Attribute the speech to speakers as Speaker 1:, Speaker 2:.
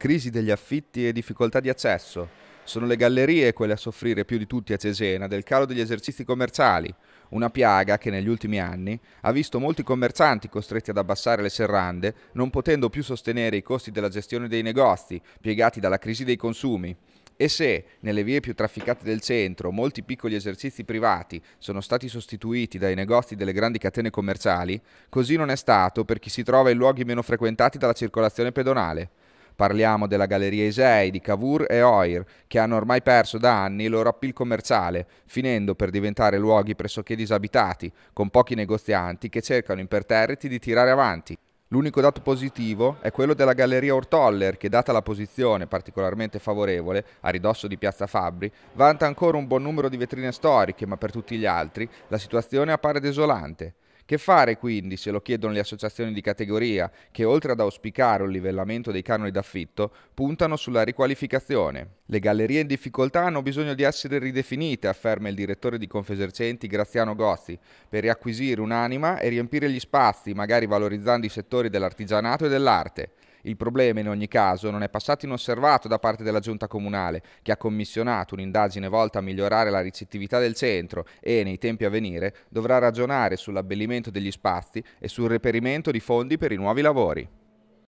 Speaker 1: crisi degli affitti e difficoltà di accesso. Sono le gallerie quelle a soffrire più di tutti a Cesena del calo degli esercizi commerciali, una piaga che negli ultimi anni ha visto molti commercianti costretti ad abbassare le serrande, non potendo più sostenere i costi della gestione dei negozi, piegati dalla crisi dei consumi. E se, nelle vie più trafficate del centro, molti piccoli esercizi privati sono stati sostituiti dai negozi delle grandi catene commerciali, così non è stato per chi si trova in luoghi meno frequentati dalla circolazione pedonale. Parliamo della Galleria Isei, di Cavour e Oir, che hanno ormai perso da anni il loro appeal commerciale, finendo per diventare luoghi pressoché disabitati, con pochi negozianti che cercano imperterriti di tirare avanti. L'unico dato positivo è quello della Galleria Ortoller che, data la posizione particolarmente favorevole a ridosso di Piazza Fabbri, vanta ancora un buon numero di vetrine storiche, ma per tutti gli altri la situazione appare desolante. Che fare quindi, se lo chiedono le associazioni di categoria, che oltre ad auspicare un livellamento dei canoni d'affitto, puntano sulla riqualificazione? Le gallerie in difficoltà hanno bisogno di essere ridefinite, afferma il direttore di Confesercenti Graziano Gozzi, per riacquisire un'anima e riempire gli spazi, magari valorizzando i settori dell'artigianato e dell'arte. Il problema, in ogni caso, non è passato inosservato da parte della giunta comunale, che ha commissionato un'indagine volta a migliorare la ricettività del centro e, nei tempi a venire, dovrà ragionare sull'abbellimento degli spazi e sul reperimento di fondi per i nuovi lavori.